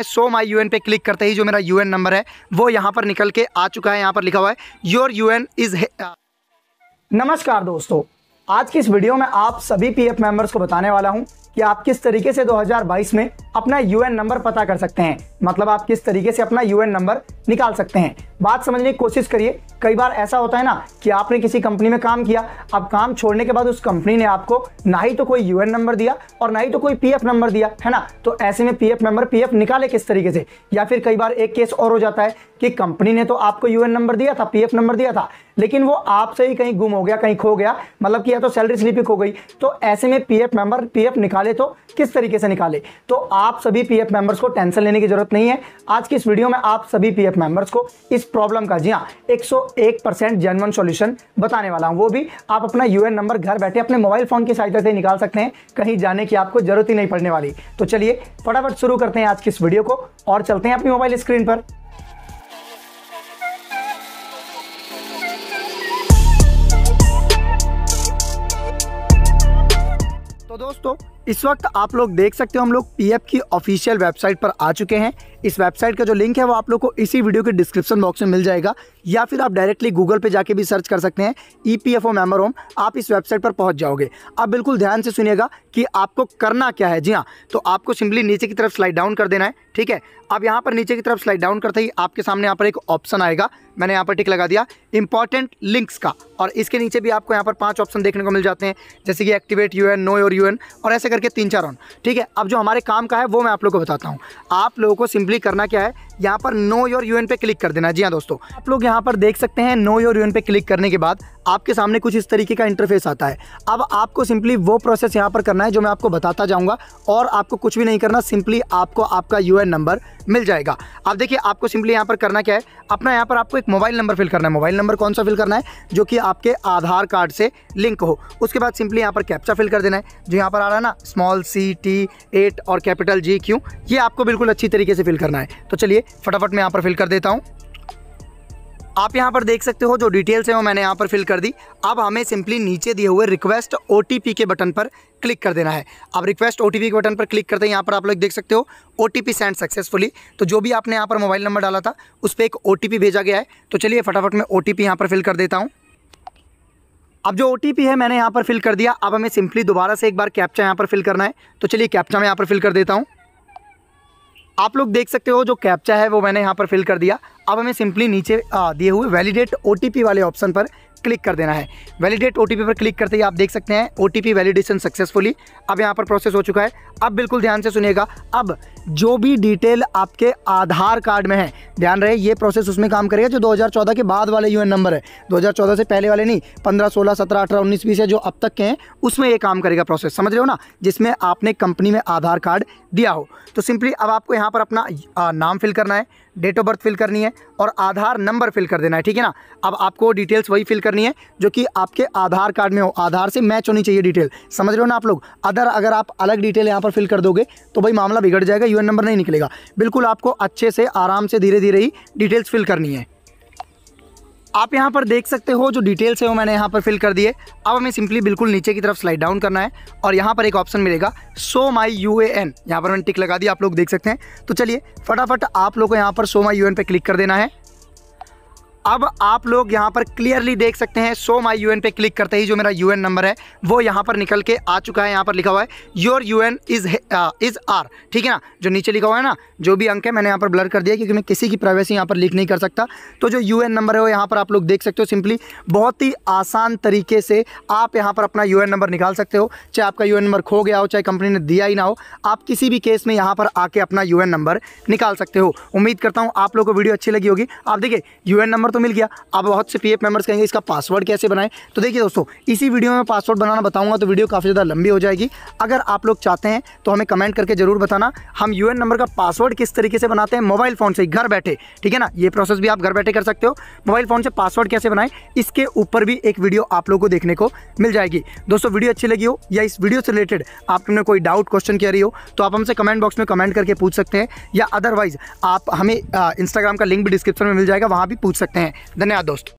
हैं सो my you पे click करते ही जो मेरा यू नंबर है वो यहाँ पर निकल के आ चुका है यहाँ पर लिखा हुआ है योर यू इज़ नमस्कार दोस्तों आज की इस वीडियो में आप सभी पीएफ मेंबर्स को बताने वाला हूं कि आप किस तरीके से 2022 में अपना यूएन नंबर पता कर सकते हैं मतलब आप किस तरीके से अपना यूएन नंबर निकाल सकते हैं बात समझने की कोशिश करिए कई बार ऐसा होता है ना कि आपने किसी कंपनी में काम किया अब काम छोड़ने के बाद उस कंपनी ने आपको ना ही तो कोई यूएन नंबर दिया और ना ही तो कोई पीएफ नंबर दिया है ना तो ऐसे में पीएफ नंबर पीएफ निकाले किस तरीके से या फिर कई बार एक केस और हो जाता है कि कंपनी ने तो आपको यूएन नंबर दिया था पीएफ नंबर दिया था लेकिन वो आपसे ही कहीं गुम हो गया कहीं खो गया मतलब कि या तो सैलरी स्लिप ही खो गई तो ऐसे में पीएफ नंबर पीएफ निकाले तो किस तरीके से निकाले तो आप सभी पी एफ मेंबर्स को टेंशन लेने की जरूरत नहीं है आज की इस वीडियो में आप सभी पी एफ मेंबर्स को इस प्रॉब्लम का जी हाँ एक सौ एक परसेंट जेनवन सोल्यूशन बताने वाला हूँ वो भी आप अपना यू एन नंबर घर बैठे अपने मोबाइल फोन की सहायता से निकाल सकते हैं कहीं जाने की आपको जरूरत ही नहीं पड़ने वाली तो चलिए फटाफट शुरू करते हैं आज की इस वीडियो को और चलते हैं अपनी मोबाइल स्क्रीन पर तो दोस्तों इस वक्त आप लोग देख सकते हो हम लोग पीएफ की ऑफिशियल वेबसाइट पर आ चुके हैं इस वेबसाइट का जो लिंक है वो आप लोग को इसी वीडियो के डिस्क्रिप्शन बॉक्स में मिल जाएगा या फिर आप डायरेक्टली गूगल पे जाके भी सर्च कर सकते हैं E P F O member home आप इस वेबसाइट पर पहुंच जाओगे आप बिल्कुल ध्यान से सुनिएगा कि आपको करना क्या है जी हाँ तो आपको सिंपली नीचे की तरफ स्लाइड डाउन कर देना है ठीक है अब यहाँ पर नीचे की तरफ स्लाइड डाउन करते ही आपके सामने यहाँ पर एक ऑप्शन आएगा मैंने यहाँ पर टिक लगा दिया इंपॉर्टेंट लिंक्स का और इसके नीचे भी आपको यहाँ पर पाँच ऑप्शन देखने को मिल जाते हैं जैसे कि activate U N know your U N और ऐसे करके तीन चार राउंड ठीक है अब जो हमारे काम का है वो मैं आप लोग को बताता हूँ आप लोगों को सिंपली करना क्या है यहाँ पर नो योर यूएन पे क्लिक कर देना जी हाँ दोस्तों आप लोग यहाँ पर देख सकते हैं नो योर यूएन पे क्लिक करने के बाद आपके सामने कुछ इस तरीके का इंटरफेस आता है अब आपको सिंपली वो प्रोसेस यहाँ पर करना है जो मैं आपको बताता जाऊँगा और आपको कुछ भी नहीं करना सिंपली आपको आपका यू नंबर मिल जाएगा अब देखिए आपको सिंपली यहाँ पर करना क्या है अपना यहाँ पर आपको एक मोबाइल नंबर फिल करना है मोबाइल नंबर कौन सा फिल करना है जो कि आपके आधार कार्ड से लिंक हो उसके बाद सिंपली यहाँ पर कैप्चा फिल कर देना है जो यहाँ पर आ रहा है ना स्मॉल सी टी एट और कैपिटल जी क्यू ये आपको बिल्कुल अच्छी तरीके से फिल करना है तो चलिए फटाफट मैं यहाँ पर फिल कर देता हूँ आप यहाँ पर देख सकते हो जो डिटेल्स हैं वो मैंने यहाँ पर फिल कर दी अब हमें सिंपली नीचे दिए हुए रिक्वेस्ट ओ के बटन पर क्लिक कर देना है अब रिक्वेस्ट ओ के बटन पर क्लिक करते हैं यहाँ पर आप लोग देख सकते हो ओ सेंड सक्सेसफुली तो जो भी आपने यहाँ पर मोबाइल नंबर डाला था उस पर एक ओ भेजा गया है तो चलिए फटाफट मैं ओ टी यहाँ पर फिल कर देता हूँ अब जो ओ है मैंने यहाँ पर फिल कर दिया अब हमें सिंपली दोबारा से एक बार कैप्चा यहाँ पर फिल करना है तो चलिए कैप्चा मैं यहाँ पर फिल कर देता हूँ आप लोग देख सकते हो जो कैप्चा है वो मैंने यहाँ पर फिल कर दिया अब हमें सिंपली नीचे दिए हुए वैलिडेट ओ वाले ऑप्शन पर क्लिक कर देना है वैलिडेट ओ पर क्लिक करते ही आप देख सकते हैं ओ वैलिडेशन सक्सेसफुली अब यहाँ पर प्रोसेस हो चुका है अब बिल्कुल ध्यान से सुनेगा अब जो भी डिटेल आपके आधार कार्ड में है ध्यान रहे ये प्रोसेस उसमें काम करेगा जो 2014 के बाद वाले यूएन नंबर है 2014 से पहले वाले नहीं 15, 16, 17, 18, 19, 20 है जो अब तक के हैं उसमें ये काम करेगा प्रोसेस समझ रहे हो ना जिसमें आपने कंपनी में आधार कार्ड दिया हो तो सिंपली अब आपको यहाँ पर अपना नाम फिल करना है डेट ऑफ बर्थ फिल करनी है और आधार नंबर फिल कर देना है ठीक है ना अब आपको डिटेल्स वही फिल करनी है जो कि आपके आधार कार्ड में हो आधार से मैच होनी चाहिए डिटेल समझ रहे हो ना आप लोग अदर अगर आप अलग डिटेल यहाँ पर फिल कर दोगे तो भाई मामला बिगड़ जाएगा यू नंबर नहीं निकलेगा बिल्कुल आपको अच्छे से आराम से धीरे धीरे ही डिटेल्स फिल करनी है आप यहाँ पर देख सकते हो जो डिटेल्स है वो मैंने यहाँ पर फिल कर दिए अब हमें सिंपली बिल्कुल नीचे की तरफ स्लाइड डाउन करना है और यहाँ पर एक ऑप्शन मिलेगा सो माई यू ए एन यहाँ पर मैंने टिक लगा दिया आप लोग देख सकते हैं तो चलिए फटाफट आप लोग को यहाँ पर सो माई यू एन पर क्लिक कर देना है अब आप लोग यहाँ पर क्लियरली देख सकते हैं सो माई यू पे क्लिक करते ही जो मेरा यू नंबर है वो यहाँ पर निकल के आ चुका है यहाँ पर लिखा हुआ है your U N is is R ठीक है ना जो नीचे लिखा हुआ है ना जो भी अंक है मैंने यहाँ पर ब्लर कर दिया क्योंकि मैं किसी की प्राइवेसी यहाँ पर लीक नहीं कर सकता तो जो यू नंबर है वो यहाँ पर आप लोग देख सकते हो सिंपली बहुत ही आसान तरीके से आप यहाँ पर अपना यू नंबर निकाल सकते हो चाहे आपका यू नंबर खो गया हो चाहे कंपनी ने दिया ही ना हो आप किसी भी केस में यहाँ पर आके अपना यू नंबर निकाल सकते हो उम्मीद करता हूँ आप लोग को वीडियो अच्छी लगी होगी आप देखिए यू नंबर नंबर तो मिल गया अब बहुत से पी एफ कहेंगे इसका पासवर्ड कैसे बनाएं तो देखिए दोस्तों इसी वीडियो में पासवर्ड बनाना बताऊंगा तो वीडियो काफ़ी ज़्यादा लंबी हो जाएगी अगर आप लोग चाहते हैं तो हमें कमेंट करके ज़रूर बताना हम यू नंबर का पासवर्ड किस तरीके से बनाते हैं मोबाइल फ़ोन से घर बैठे ठीक है ना ये प्रोसेस भी आप घर बैठे कर सकते हो मोबाइल फ़ोन से पासवर्ड कैसे बनाएं इसके ऊपर भी एक वीडियो आप लोग को देखने को मिल जाएगी दोस्तों वीडियो अच्छी लगी हो या इस वीडियो से रिलेटेड आपने कोई डाउट क्वेश्चन कह रही हो तो आप हमसे कमेंट बॉक्स में कमेंट करके पूछ सकते हैं या अदरवाइज आप हमें इंस्टाग्राम का लिंक भी डिस्क्रिप्शन में मिल जाएगा वहाँ भी पूछ सकते हैं हैं धन्यवाद दोस्तों